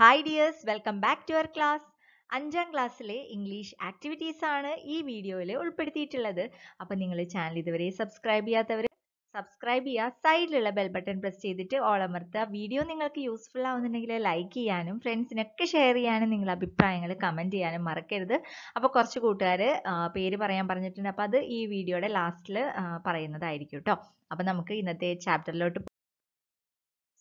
Hi dears welcome back to our class അഞ്ചാം ക്ലാസ്സിലെ English activities ആണ് ഈ വീഡിയോയിൽ ഉൾപ്പെടുത്തിയിട്ടുള്ളത് അപ്പോൾ നിങ്ങൾ ചാനൽ ഇതുവരെ സബ്സ്ക്രൈബ് ചെയ്യാത്തവർ സബ്സ്ക്രൈബ് ചെയ്യുക സൈഡിലുള്ള ബെൽ ബട്ടൺ പ്രസ് ചെയ്തിട്ട് ഓളമർത്തുക വീഡിയോ നിങ്ങൾക്ക് യൂസ്ഫുൾ ആവുന്നുണ്ടെങ്കിൽ ലൈക്ക് ചെയ്യാനും ഫ്രണ്ട്സിനൊക്കെ ഷെയർ ചെയ്യാനും നിങ്ങളുടെ അഭിപ്രായങ്ങൾ കമൻറ്റ് ചെയ്യാനും മറക്കരുത് അപ്പോൾ കുറച്ച് കൂട്ടുകാർ പേര് പറയാൻ പറഞ്ഞിട്ടുണ്ട് അപ്പോൾ അത് ഈ വീഡിയോയുടെ ലാസ്റ്റിൽ പറയുന്നതായിരിക്കും കേട്ടോ അപ്പോൾ നമുക്ക് ഇന്നത്തെ ചാപ്റ്ററിലോട്ട്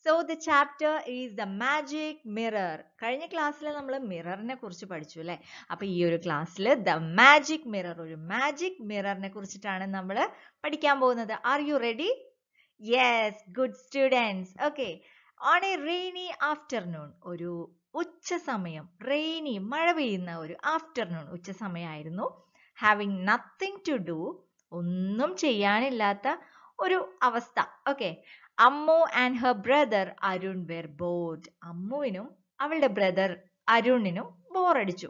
so the chapter is the magic mirror കഴിഞ്ഞ ക്ലാസ്സിൽ നമ്മൾ മിററിനെ കുറിച്ച് പഠിച്ചു അല്ലേ അപ്പോൾ ഈ ഒരു ക്ലാസ്സിൽ ദ മാജിക് മിറർ ഒരു മാജിക് മിററിനെ കുറിച്ചിട്ടാണ് നമ്മൾ പഠിക്കാൻ പോകുന്നത് are you ready yes good students okay on a rainy afternoon ഒരു ഉച്ച സമയം റെയിനി മഴ പെയ്യുന്ന ഒരു ആഫ്റ്റർനൂൺ ഉച്ച സമയമായിരുന്നു ഹാവിങ് നത്തിങ് ടു ഡു ഒന്നും ചെയ്യാനില്ലാത്ത ഒരു അവസ്ഥ okay Ammu and her brother Arun were bored അമ്മുവിനും അവളുടെ ബ്രദർ അരുണിനും ബോറടിച്ചു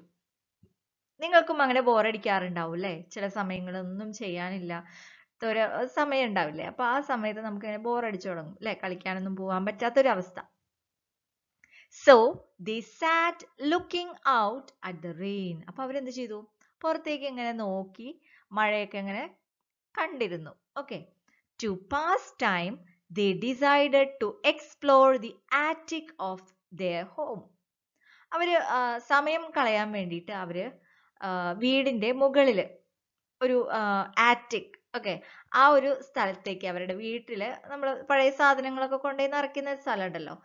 നിങ്ങൾക്കും അങ്ങനെ ബോറടിക്കാറുണ്ടാവും അല്ലേ ചില സമയങ്ങളൊന്നും ചെയ്യാനില്ല ഒരു സമയം ഉണ്ടാവില്ലേ അപ്പൊ ആ സമയത്ത് നമുക്ക് ഇങ്ങനെ ബോറടിച്ചു തുടങ്ങും അല്ലെ കളിക്കാനൊന്നും പോകാൻ പറ്റാത്തൊരവസ്ഥ so they sat looking out at the rain അപ്പൊ അവരെന്ത് ചെയ്തു പുറത്തേക്ക് ഇങ്ങനെ നോക്കി മഴയൊക്കെ ഇങ്ങനെ കണ്ടിരുന്നു okay to pass time they decided to explore the attic of their home അവര് സമയം കളയാൻ വേണ്ടിയിട്ട് അവര് വീടിന്റെ മുകളിൽ ഒരു ആറ്റിക് ഓക്കെ ആ ഒരു സ്ഥലത്തേക്ക് അവരുടെ വീട്ടില് നമ്മൾ പഴയ സാധനങ്ങളൊക്കെ കൊണ്ടുപോയി നിറയ്ക്കുന്ന ഉണ്ടല്ലോ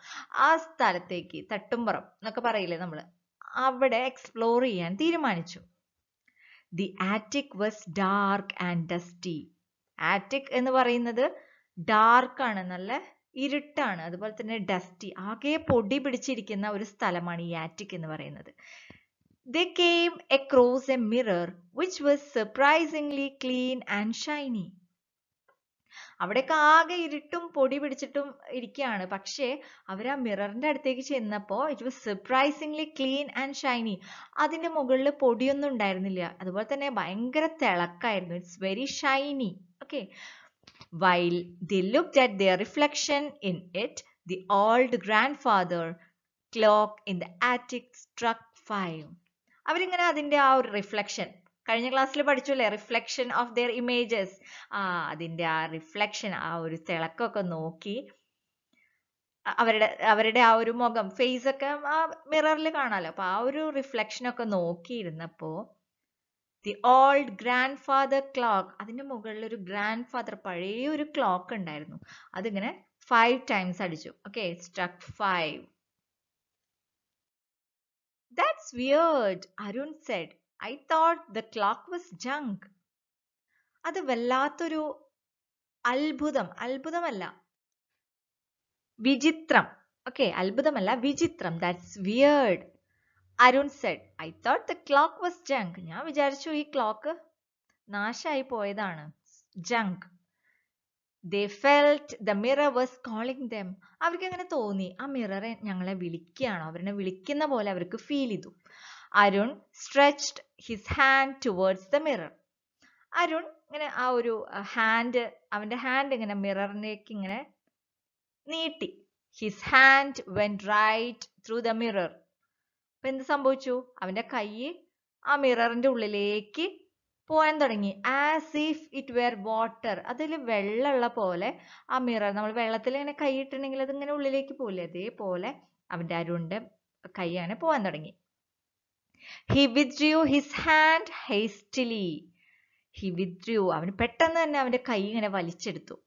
ആ സ്ഥലത്തേക്ക് തട്ടുംപുറം എന്നൊക്കെ പറയില്ലേ നമ്മൾ അവിടെ എക്സ്പ്ലോർ ചെയ്യാൻ തീരുമാനിച്ചു the attic was dark and dusty attic എന്ന് പറയുന്നത് ഡാർക്കാണ് നല്ല ഇരുട്ടാണ് അതുപോലെ തന്നെ ഡസ്റ്റി ആകെ പൊടി പിടിച്ചിരിക്കുന്ന ഒരു സ്ഥലമാണ് ഈ ആറ്റിക് എന്ന് പറയുന്നത് they came across a mirror which was surprisingly clean and shiny അവിടെയൊക്കെ ആകെ ഇരുട്ടും പൊടി പിടിച്ചിട്ടും ഇരിക്കുകയാണ് പക്ഷേ അവർ ആ മിററിന്റെ അടുത്തേക്ക് ചെന്നപ്പോൾ it was surprisingly clean and shiny അതിന്റെ മുകളിൽ പൊടിയൊന്നും ഉണ്ടായിരുന്നില്ല അതുപോലെ തന്നെ ഭയങ്കര തിളക്കായിരുന്നു it's very shiny okay While they looked at their reflection in it, the old grandfather clock in the attic struck five അവരിങ്ങനെ അതിൻ്റെ ആ ഒരു റിഫ്ലക്ഷൻ കഴിഞ്ഞ ക്ലാസ്സിൽ പഠിച്ചല്ലേ റിഫ്ലക്ഷൻ ഓഫ് ദെയർ ഇമേജസ് ആ അതിൻ്റെ ആ റിഫ്ലക്ഷൻ ആ ഒരു തിളക്കമൊക്കെ നോക്കി അവരുടെ അവരുടെ ആ ഒരു മുഖം ഫേസ് ഒക്കെ ആ മിററിൽ കാണാമല്ലോ അപ്പോൾ ആ ഒരു റിഫ്ലക്ഷൻ ഒക്കെ നോക്കിയിരുന്നപ്പോൾ the old grandfather clock അതിന്റെ മുകളിൽ ഒരു ഗ്രാൻഡ് ഫാദർ പഴയ ഒരു ക്ലോക്ക് ഉണ്ടായിരുന്നു അതിങ്ങനെ ഫൈവ് ടൈംസ് അടിച്ചു okay struck five that's weird Arun said I thought the clock was junk അത് വല്ലാത്തൊരു അത്ഭുതം അത്ഭുതമല്ല വിചിത്രം ഓക്കെ അത്ഭുതമല്ല വിചിത്രം that's weird Arun said I thought the clock was junk ഞാൻ വിചാരിച്ചു ഈ ക്ലോക്ക് നാശമായി പോയതാണ് junk they felt the mirror was calling them അവർക്ക് അങ്ങനെ തോന്നി ആ മിററെ ഞങ്ങളെ വിളിക്കുകയാണോ അവരെ വിളിക്കുന്ന പോലെ അവർക്ക് ഫീൽ ചെയ്തു Arun stretched his hand towards the mirror Arun ഇങ്ങനെ ആ ഒരു ഹാൻഡ് അവൻ്റെ ഹാൻഡ് ഇങ്ങനെ മിററിലേക്ക് ഇങ്ങനെ നീട്ടി his hand went right through the mirror അപ്പൊ എന്ത് സംഭവിച്ചു അവന്റെ കൈ ആ മിററിന്റെ ഉള്ളിലേക്ക് പോകാൻ തുടങ്ങി as if it were water അതിൽ വെള്ളമുള്ള പോലെ ആ മിറർ നമ്മൾ വെള്ളത്തിൽ ഇങ്ങനെ കൈയിട്ടുണ്ടെങ്കിൽ അത് ഇങ്ങനെ ഉള്ളിലേക്ക് പോകില്ലേ അതേപോലെ അവന്റെ കൈ അങ്ങനെ പോകാൻ തുടങ്ങി he withdrew his hand hastily he withdrew അവന് പെട്ടെന്ന് തന്നെ അവന്റെ കൈ ഇങ്ങനെ വലിച്ചെടുത്തു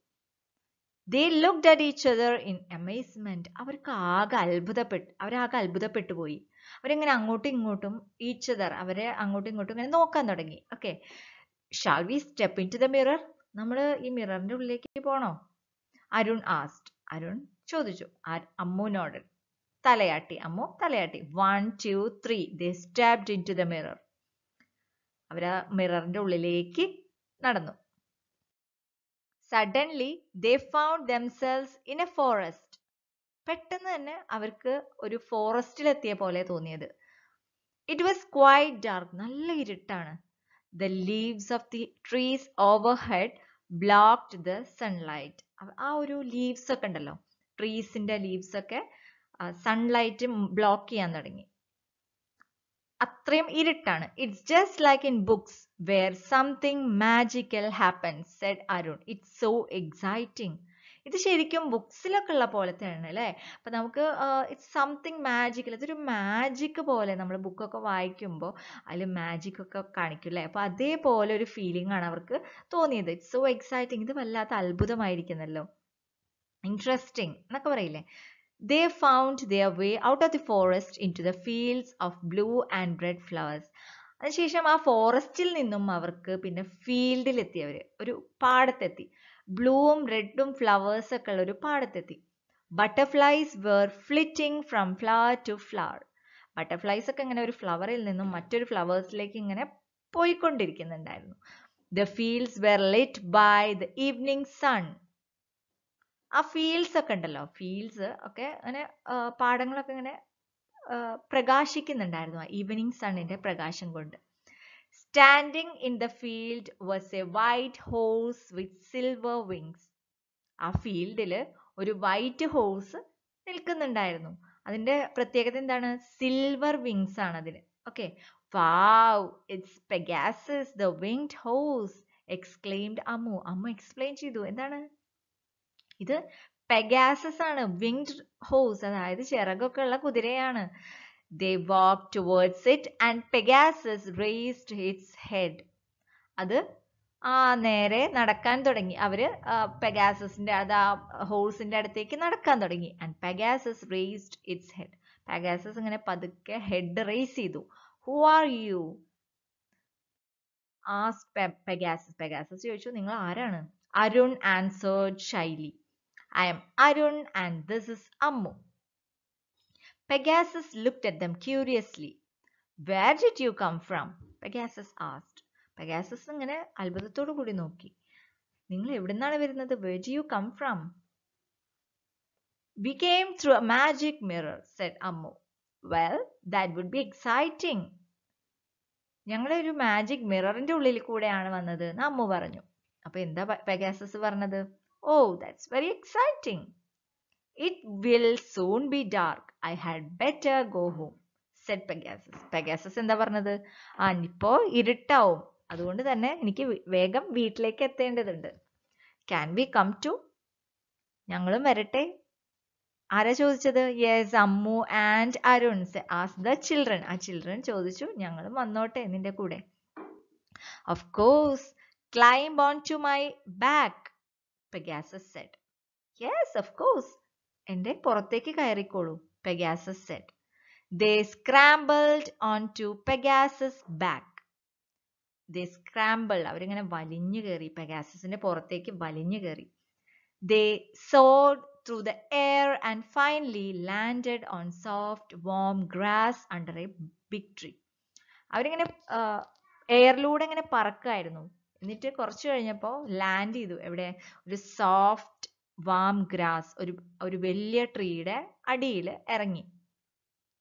they looked at each other in amazement അവർക്ക് ആകെ അത്ഭുതപ്പെട്ടു അവരാകെ അത്ഭുതപ്പെട്ടു പോയി അവരിങ്ങനെ അങ്ങോട്ടും ഇങ്ങോട്ടും ഈച്ചതർ അവരെ അങ്ങോട്ടും ഇങ്ങോട്ടും ഇങ്ങനെ നോക്കാൻ തുടങ്ങി okay shall we step into the mirror നമ്മൾ ഈ മിററിൻ്റെ ഉള്ളിലേക്ക് പോണോ അരുൺ ആസ്റ്റ് അരുൺ ചോദിച്ചു അമ്മുവിനോട് തലയാട്ടി അമ്മു തലയാട്ടി one two three they stepped into the mirror അവർ ആ മിററിൻ്റെ ഉള്ളിലേക്ക് നടന്നു suddenly they found themselves in a forest പെട്ടെന്ന് തന്നെ അവർക്ക് ഒരു ഫോറസ്റ്റിൽ എത്തിയ പോലെ തോന്നിയത് ഇറ്റ് വാസ് ക്വൈറ്റ് ഡാർക്ക് നല്ല ഇരുട്ടാണ് the leaves of the trees overhead blocked the sunlight ആ ഒരു ലീവ്സ് ഒക്കെ ഉണ്ടല്ലോ ട്രീസിന്റെ ലീവ്സ് ഒക്കെ സൺലൈറ്റ് ബ്ലോക്ക് ചെയ്യാൻ തുടങ്ങി അത്രയും ഇരുട്ടാണ് it's just like in books where something magical happens said Arun it's so exciting ഇത് ശരിക്കും ബുക്സിലൊക്കെ ഉള്ള പോലെ തന്നെയാണ് അല്ലേ അപ്പം നമുക്ക് ഇറ്റ്സ് സംതിങ് മാജിക്കൽ ഇതൊരു മാജിക് പോലെ നമ്മൾ ബുക്കൊക്കെ വായിക്കുമ്പോൾ അതിൽ മാജിക്കൊക്കെ കാണിക്കും അല്ലേ അപ്പോൾ അതേപോലെ ഒരു ഫീലിംഗ് ആണ് അവർക്ക് തോന്നിയത് ഇറ്റ്സ് സോ എക്സൈറ്റിംഗ് ഇത് വല്ലാത്ത അത്ഭുതമായിരിക്കുന്നല്ലോ ഇൻട്രസ്റ്റിംഗ് എന്നൊക്കെ പറയില്ലേ they found their way out of the forest into the fields of blue and red flowers അതിനുശേഷം ആ ഫോറസ്റ്റിൽ നിന്നും അവർക്ക് പിന്നെ ഫീൽഡിലെത്തി ഒരു പാടത്തെത്തി ബ്ലൂവും റെഡും ഫ്ലവേഴ്സ് ഒക്കെ ഉള്ള ഒരു പാടത്തെത്തി butterflies were flitting from flower to flower butterflies ഒക്കെ ഇങ്ങനെ ഒരു ഫ്ലവറിൽ നിന്നും മറ്റൊരു ഫ്ലവേഴ്സിലേക്ക് ഇങ്ങനെ പോയിക്കൊണ്ടിരിക്കുന്നുണ്ടായിരുന്നു the fields were lit by the evening sun ആ ഫീൽഡ്സ് ഒക്കെ ഉണ്ടല്ലോ ഫീൽഡ്സ് ഒക്കെ അങ്ങനെ പാടങ്ങളൊക്കെ ഇങ്ങനെ പ്രകാശിക്കുന്നുണ്ടായിരുന്നു ആ ഈവനിങ് സണ്ണിന്റെ പ്രകാശം കൊണ്ട് Standing in the field was a white horse with silver wings. ആ ഫീൽഡിൽ ഒരു വൈറ്റ് ഹോഴ്സ് നിൽക്കുന്നുണ്ടായിരുന്നു അതിന്റെ പ്രത്യേകത എന്താണ് സിൽവർ വിങ്സ് ആണ് അതിന് okay wow it's Pegasus the winged horse exclaimed Ammu അമ്മ എക്സ്പ്ലെയിൻ ചെയ്തു എന്താണ് ഇത് പെഗാസസ് ആണ് വിങ്ഡ് ഹോഴ്സ് അതായത് ചിറകൊക്കെ ഉള്ള കുതിരയാണ് they walk towards it and Pegasus raised its head അത് ആ നേരെ നടക്കാൻ തുടങ്ങി അവര് പെഗാസസിന്റെ അത് ആ ഹോഴ്സിന്റെ അടുത്തേക്ക് നടക്കാൻ തുടങ്ങി and Pegasus raised its head Pegasus ഇങ്ങനെ പതുക്കെ ഹെഡ് റേസ് ചെയ്തു ഹു ആർ യു ആസ് പെഗാസസ് പെഗാസസ് ചോദിച്ചു നിങ്ങൾ ആരാണ് അരുൺ ആൻസേർഡ് ശൈലി I am Arun and this is Ammu Pegasus looked at them curiously. Where did you come from? Pegasus asked. Pegasus ingane അത്ഭുതത്തോടു കൂടി nokki. Ningal എവിടുന്നാണ് varunathu? Where do you come from? We came through a magic mirror, said Ammu. Well, that would be exciting. ഞങ്ങൾ ഒരു magic മിററിന്റെ ഉള്ളിൽ കൂടെയാണ് വന്നത് എന്ന് അമ്മു പറഞ്ഞു. അപ്പൊ എന്താ പെഗാസസ് പറഞ്ഞത്? Oh that's very exciting. It will soon be dark I had better go home said Pegasus Pegasus എന്താ പറഞ്ഞത് ആ ഇപ്പോ ഇരുട്ടാവും അതുകൊണ്ട് തന്നെ എനിക്ക് വേഗം വീട്ടിലേക്ക് എത്തേണ്ടതുണ്ട് ക്യാൻ വി കം ടു ഞങ്ങളും വരട്ടെ ആരാ ചോദിച്ചത് യെസ് അമ്മു ആൻഡ് അരുൺ ആസ് ദ ചിൽഡ്രൻ ആ ചിൽഡ്രൻ ചോദിച്ചു ഞങ്ങളും വന്നോട്ടെ നിന്റെ കൂടെ of course climb on to my back Pegasus said yes of course എന്റെ പുറത്തേക്ക് കയറിക്കോളൂ Pegasus said. They scrambled onto Pegasus' back. They scrambled. അവരിങ്ങനെ വലിഞ്ഞു കയറി പെഗാസസിന്റെ പുറത്തേക്ക് വലിഞ്ഞു കയറി they soared through the air and finally landed on soft warm grass under a big tree അവരിങ്ങനെ എയറിലൂടെ ഇങ്ങനെ പറക്കായിരുന്നു എന്നിട്ട് കുറച്ച് കഴിഞ്ഞപ്പോൾ ലാൻഡ് ചെയ്തു എവിടെ ഒരു സോഫ്റ്റ് വാം ഗ്രാസ് ഒരു ഒരു വലിയ ട്രീയുടെ അടിയിൽ ഇറങ്ങി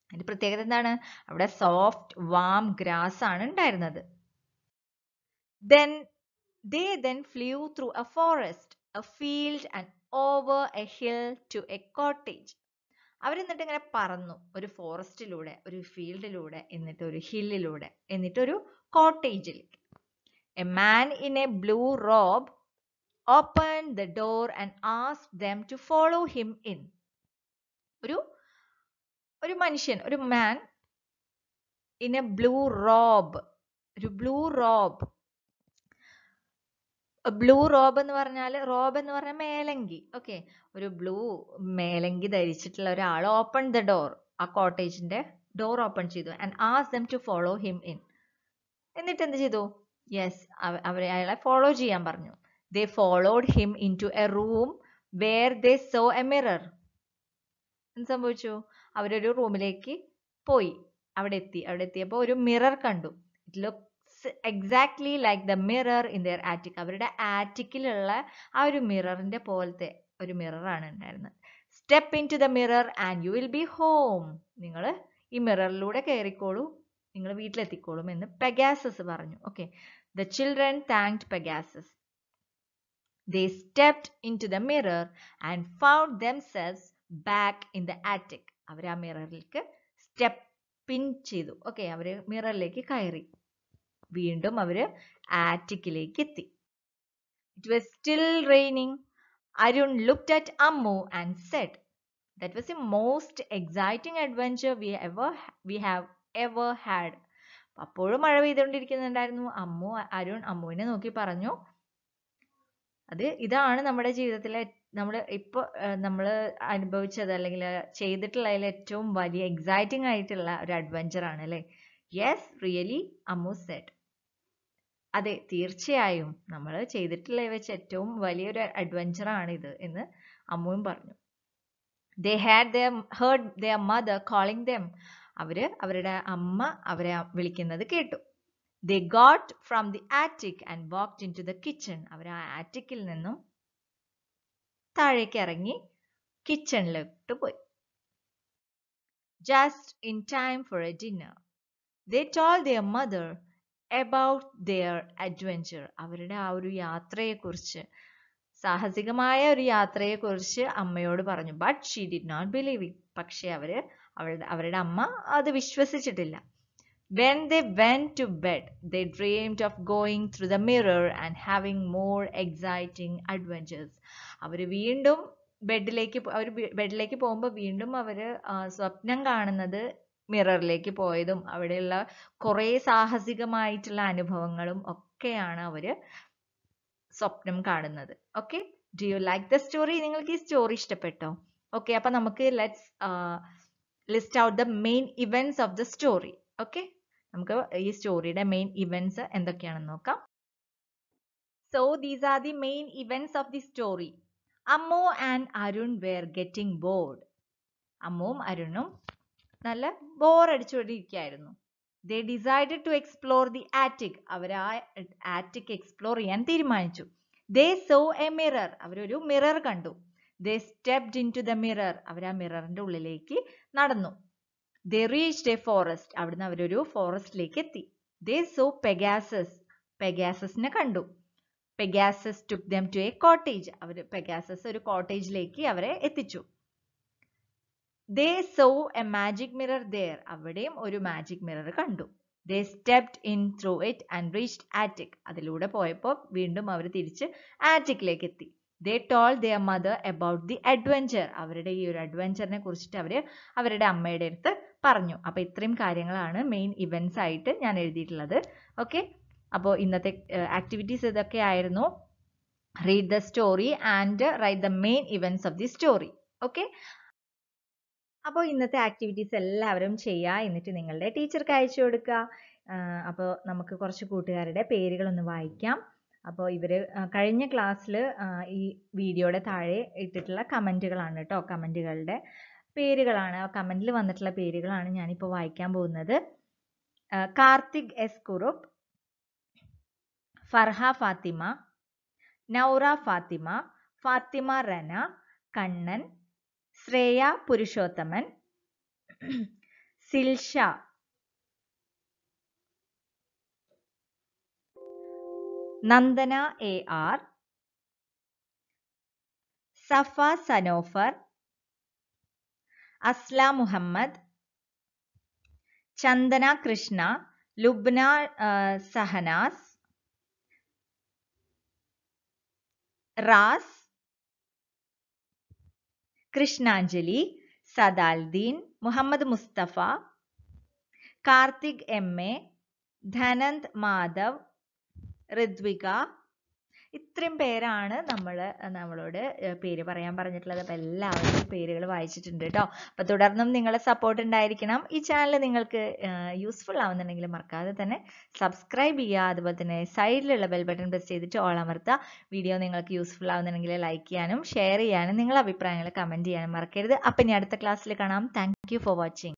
അതിന്റെ പ്രത്യേകത എന്താണ് അവിടെ സോഫ്റ്റ് വാം ഗ്രാസ് ആണ് ഉണ്ടായിരുന്നത് then they then flew through a forest a field and over a hill to a cottage അവരെന്നിട്ട് ഇങ്ങനെ പറന്നു ഒരു ഫോറസ്റ്റിലൂടെ ഒരു ഫീൽഡിലൂടെ എന്നിട്ട് ഒരു ഹില്ലിലൂടെ എന്നിട്ട് ഒരു കോട്ടേജിലേക്ക് a man in a blue robe open the door and ask them to follow him in ഒരു ഒരു മനുഷ്യൻ ഒരു man in a blue robe ഒരു ബ്ലൂ റോബ് ബ്ലൂ റോബ് എന്ന് പറഞ്ഞാൽ റോബ് എന്ന് പറഞ്ഞാൽ മേലങ്കി ഓക്കെ ഒരു ബ്ലൂ മേലങ്കി ധരിച്ചിട്ടുള്ള ഒരാൾ ഓപ്പൺ ദ ഡോർ ആ കോട്ടേജിന്റെ ഡോർ ഓപ്പൺ ചെയ്തു ആൻഡ് ആസ് them to follow him in എന്നിട്ട് എന്ത് ചെയ്തു യെസ് അവരെ അയാളെ ഫോളോ ചെയ്യാൻ പറഞ്ഞു They followed him into a room where they saw a mirror. എന്ത് സംഭവിച്ചു അവരൊരു റൂമിലേക്ക് പോയി അവിടെ എത്തി അവിടെ എത്തിയപ്പോൾ ഒരു മിറർ കണ്ടു it looks exactly like the mirror in their attic അവരുടെ ആറ്റിക്കിലുള്ള ആ ഒരു മിററിന്റെ പോലത്തെ ഒരു മിററാണ് ഉണ്ടായിരുന്നത് step into the mirror and you will be home നിങ്ങൾ ഈ മിററിലൂടെ കയറിക്കോളൂ നിങ്ങൾ വീട്ടിലെത്തിക്കോളും എന്ന് പെഗാസസ് പറഞ്ഞു okay the children thanked Pegasus They stepped into the mirror and found themselves back in the attic അവർ ആ മിററിലേക്ക് സ്റ്റെപ്പ് ഇൻ ചെയ്തു ഓക്കെ അവർ മിററിലേക്ക് കയറി വീണ്ടും അവർ ആറ്റിക്കിലേക്ക് എത്തി it was still raining Arun looked at Ammu and said that was a most exciting adventure we ever we have ever had അപ്പോഴും മഴ പെയ്തുകൊണ്ടിരിക്കുന്നുണ്ടായിരുന്നു അമ്മു അരുൺ അമ്മുവിനെ നോക്കി പറഞ്ഞു അത് ഇതാണ് നമ്മുടെ ജീവിതത്തിലെ നമ്മൾ ഇപ്പൊ നമ്മൾ അനുഭവിച്ചത് അല്ലെങ്കിൽ ചെയ്തിട്ടുള്ളതിൽ ഏറ്റവും വലിയ എക്സൈറ്റിംഗ് ആയിട്ടുള്ള ഒരു അഡ്വഞ്ചർ ആണ് അല്ലെ യെസ് റിയലി അമ്മു സെഡ് അതെ തീർച്ചയായും നമ്മൾ ചെയ്തിട്ടുള്ള വെച്ച് ഏറ്റവും വലിയൊരു അഡ്വഞ്ചർ ഇത് എന്ന് അമ്മുവും പറഞ്ഞു they had the heard the mother calling them അവര് അവരുടെ അമ്മ അവരെ വിളിക്കുന്നത് കേട്ടു they got from the attic and walked into the kitchen അവർ ആ ആറ്റിക്കിൽ നിന്നും താഴേക്ക് ഇറങ്ങി കിച്ചണിലോട്ട് പോയി just in time for a dinner they told their mother about their adventure അവരുടെ ആ ഒരു യാത്രയെക്കുറിച്ച് സാഹസികമായ ഒരു യാത്രയെക്കുറിച്ച് അമ്മയോട് പറഞ്ഞു but she did not believe പക്ഷേ അവർ അവളുടെ അവരുടെ അമ്മ അത് വിശ്വസിച്ചിട്ടില്ല When they went to bed, they dreamed of going through the mirror and having more exciting adventures. അവർ വീണ്ടും ബെഡിലേക്ക് അവർ ബെഡിലേക്ക് പോകുമ്പോൾ വീണ്ടും അവർ സ്വപ്നം കാണുന്നത് മിററിലേക്ക് പോയതും അവിടെയുള്ള കുറേ സാഹസികമായിട്ടുള്ള അനുഭവങ്ങളും ഒക്കെയാണ് അവർ സ്വപ്നം കാണുന്നത് okay do you like the story നിങ്ങൾക്ക് ഈ സ്റ്റോറി ഇഷ്ടപ്പെട്ടോ ഓക്കെ അപ്പം നമുക്ക് let's list out the main events of the story okay നമുക്ക് ഈ സ്റ്റോറിയുടെ മെയിൻ ഇവന്റ്സ് എന്തൊക്കെയാണെന്ന് നോക്കാം so these are the main events of the story Ammu and Arun were getting bored അമ്മുവും അരുണും നല്ല ബോറടിച്ചുകൊണ്ടിരിക്കുകയായിരുന്നു they decided to explore the attic അവർ ആ ആറ്റിക് എക്സ്പ്ലോർ ചെയ്യാൻ തീരുമാനിച്ചു ദേ സോ എ മിറർ അവരൊരു മിറർ കണ്ടു they stepped into the mirror അവർ ആ മിററിന്റെ ഉള്ളിലേക്ക് നടന്നു ദേ റീച്ച്ഡ് എ ഫോറസ്റ്റ് അവിടുന്ന് അവരൊരു ഫോറസ്റ്റിലേക്ക് എത്തി ദേ സോ പെഗാസസ് പെഗാസസിനെ കണ്ടു Pegasus took them to a cottage അവർ പെഗാസസ് ഒരു കോട്ടേജിലേക്ക് അവരെ എത്തിച്ചു they saw a magic mirror there അവിടെയും ഒരു മാജിക് മിറർ കണ്ടു they stepped in through it and reached attic അതിലൂടെ പോയപ്പോൾ വീണ്ടും അവർ തിരിച്ച് ആറ്റിക്കിലേക്ക് എത്തി they told their mother about the adventure അവരുടെ ഈ ഒരു അഡ്വഞ്ചറിനെ കുറിച്ചിട്ട് അവർ അവരുടെ അമ്മയുടെ അടുത്ത് പറഞ്ഞു അപ്പോൾ ഇത്രയും കാര്യങ്ങളാണ് മെയിൻ ഇവൻറ്റ്സ് ആയിട്ട് ഞാൻ എഴുതിയിട്ടുള്ളത് ഓക്കെ അപ്പോൾ ഇന്നത്തെ ആക്ടിവിറ്റീസ് ഇതൊക്കെ ആയിരുന്നു read the story and write the main events of the story okay അപ്പോൾ ഇന്നത്തെ ആക്ടിവിറ്റീസ് എല്ലാവരും ചെയ്യുക എന്നിട്ട് നിങ്ങളുടെ ടീച്ചർക്ക് അയച്ചു കൊടുക്കുക അപ്പോൾ നമുക്ക് കുറച്ച് കൂട്ടുകാരുടെ പേരുകളൊന്ന് വായിക്കാം അപ്പോൾ ഇവർ കഴിഞ്ഞ ക്ലാസ്സിൽ ഈ വീഡിയോയുടെ താഴെ ഇട്ടിട്ടുള്ള കമൻറ്റുകളാണ് കേട്ടോ കമൻറ്റുകളുടെ പേരുകളാണ് ആ കമൻറ്റിൽ വന്നിട്ടുള്ള പേരുകളാണ് ഞാനിപ്പോൾ വായിക്കാൻ പോകുന്നത് Karthik S Kurup Farha Fathima Noura Fathima Fathima Rana Kannan Shreya Purushothaman Silsha Nandana A R Safa Sanofar Asla Muhammad Chandana Krishna Lubna Sahnas Ras Krishnanjali Sadaldeen Muhammad Mustafa Karthik M A Dhanand Madhav Rithvika ഇത്രയും പേരാണ് നമ്മൾ നമ്മളോട് പേര് പറയാൻ പറഞ്ഞിട്ടുള്ളത് അപ്പോൾ എല്ലാവരും പേരുകൾ വായിച്ചിട്ടുണ്ട് കേട്ടോ അപ്പോൾ തുടർന്നും നിങ്ങളെ സപ്പോർട്ട് ഉണ്ടായിരിക്കണം ഈ ചാനൽ നിങ്ങൾക്ക് യൂസ്ഫുൾ ആവുന്നുണ്ടെങ്കിൽ മറക്കാതെ തന്നെ സബ്സ്ക്രൈബ് ചെയ്യുക അതുപോലെ തന്നെ സൈഡിലുള്ള ബെൽ ബട്ടൺ പ്രസ് ചെയ്തിട്ട് ഓൾ അമർത്തുക വീഡിയോ നിങ്ങൾക്ക് യൂസ്ഫുൾ ആവുന്നുണ്ടെങ്കിൽ ലൈക്ക് ചെയ്യാനും ഷെയർ ചെയ്യാനും നിങ്ങളുടെ അഭിപ്രായങ്ങൾ കമന്റ് ചെയ്യാനും മറക്കരുത് അപ്പൊ ഇനി അടുത്ത ക്ലാസ്സിൽ കാണാം താങ്ക് ഫോർ വാച്ചിങ്